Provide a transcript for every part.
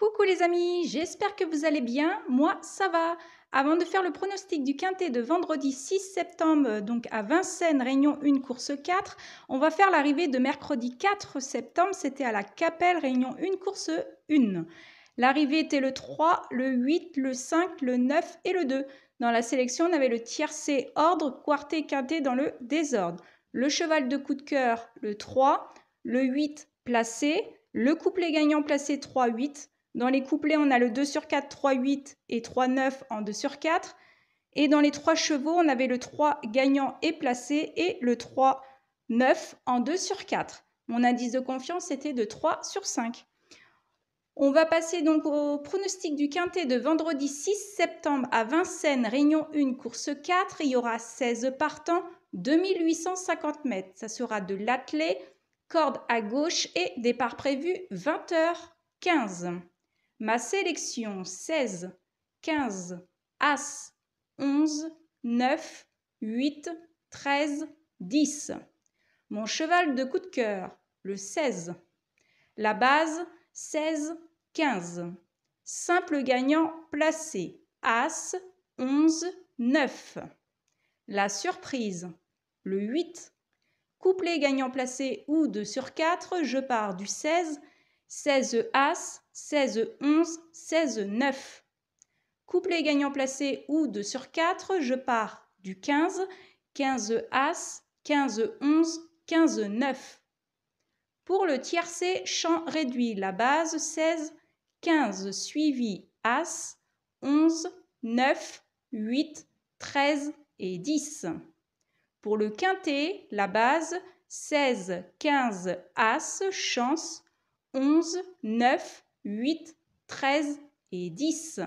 Coucou les amis, j'espère que vous allez bien. Moi, ça va. Avant de faire le pronostic du quintet de vendredi 6 septembre, donc à Vincennes, Réunion 1, course 4, on va faire l'arrivée de mercredi 4 septembre. C'était à la Capelle, Réunion 1, course 1. L'arrivée était le 3, le 8, le 5, le 9 et le 2. Dans la sélection, on avait le tiercé ordre, quarté, quintet dans le désordre. Le cheval de coup de cœur, le 3, le 8 placé, le couplet gagnant placé 3-8, dans les couplets, on a le 2 sur 4, 3, 8 et 3, 9 en 2 sur 4. Et dans les 3 chevaux, on avait le 3 gagnant et placé et le 3, 9 en 2 sur 4. Mon indice de confiance était de 3 sur 5. On va passer donc au pronostic du quintet de vendredi 6 septembre à Vincennes, Réunion 1, course 4. Il y aura 16 partants, 2850 mètres. Ça sera de l'attelé, corde à gauche et départ prévu 20h15. Ma sélection 16, 15, As, 11, 9, 8, 13, 10. Mon cheval de coup de cœur, le 16. La base, 16, 15. Simple gagnant placé, As, 11, 9. La surprise, le 8. Couplet gagnant placé ou 2 sur 4, je pars du 16 16 As, 16 11, 16 9. Couplet gagnant placé ou 2 sur 4, je pars du 15, 15 As, 15 11, 15 9. Pour le tiercé, champ réduit, la base 16, 15 suivi As, 11, 9, 8, 13 et 10. Pour le quintet, la base 16, 15 As, chance, 11, 9, 8, 13 et 10.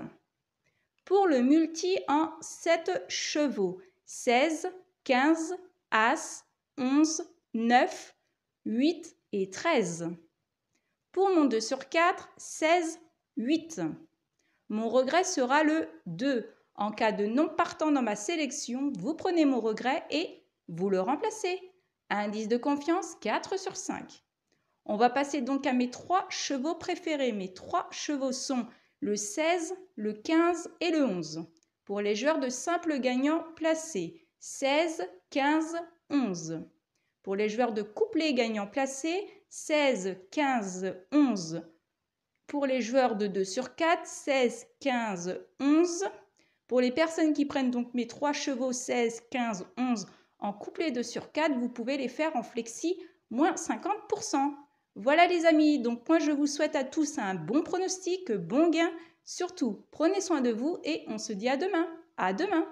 Pour le multi en 7 chevaux, 16, 15, As, 11, 9, 8 et 13. Pour mon 2 sur 4, 16, 8. Mon regret sera le 2. En cas de non partant dans ma sélection, vous prenez mon regret et vous le remplacez. Indice de confiance 4 sur 5. On va passer donc à mes trois chevaux préférés. Mes trois chevaux sont le 16, le 15 et le 11. Pour les joueurs de simple gagnant placé, 16, 15, 11. Pour les joueurs de couplet gagnant placé, 16, 15, 11. Pour les joueurs de 2 sur 4, 16, 15, 11. Pour les personnes qui prennent donc mes trois chevaux 16, 15, 11 en couplet 2 sur 4, vous pouvez les faire en flexi moins 50%. Voilà les amis, donc moi je vous souhaite à tous un bon pronostic, bon gain. Surtout, prenez soin de vous et on se dit à demain. À demain